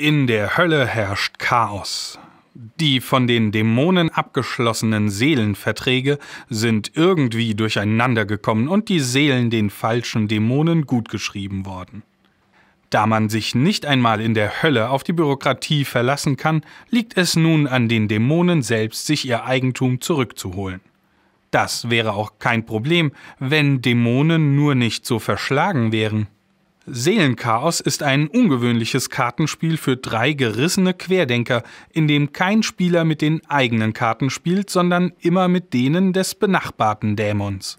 In der Hölle herrscht Chaos. Die von den Dämonen abgeschlossenen Seelenverträge sind irgendwie durcheinander gekommen und die Seelen den falschen Dämonen gutgeschrieben worden. Da man sich nicht einmal in der Hölle auf die Bürokratie verlassen kann, liegt es nun an den Dämonen selbst, sich ihr Eigentum zurückzuholen. Das wäre auch kein Problem, wenn Dämonen nur nicht so verschlagen wären. Seelenchaos ist ein ungewöhnliches Kartenspiel für drei gerissene Querdenker, in dem kein Spieler mit den eigenen Karten spielt, sondern immer mit denen des benachbarten Dämons.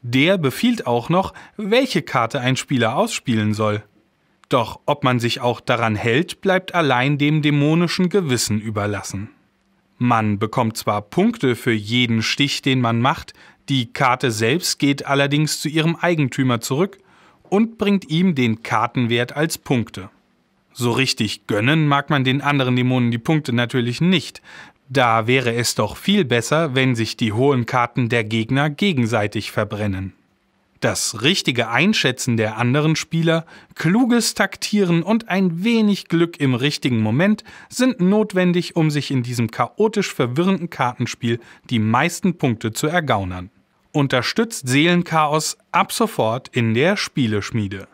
Der befiehlt auch noch, welche Karte ein Spieler ausspielen soll. Doch ob man sich auch daran hält, bleibt allein dem dämonischen Gewissen überlassen. Man bekommt zwar Punkte für jeden Stich, den man macht, die Karte selbst geht allerdings zu ihrem Eigentümer zurück, und bringt ihm den Kartenwert als Punkte. So richtig gönnen mag man den anderen Dämonen die Punkte natürlich nicht. Da wäre es doch viel besser, wenn sich die hohen Karten der Gegner gegenseitig verbrennen. Das richtige Einschätzen der anderen Spieler, kluges Taktieren und ein wenig Glück im richtigen Moment sind notwendig, um sich in diesem chaotisch verwirrenden Kartenspiel die meisten Punkte zu ergaunern. Unterstützt Seelenchaos ab sofort in der Spieleschmiede.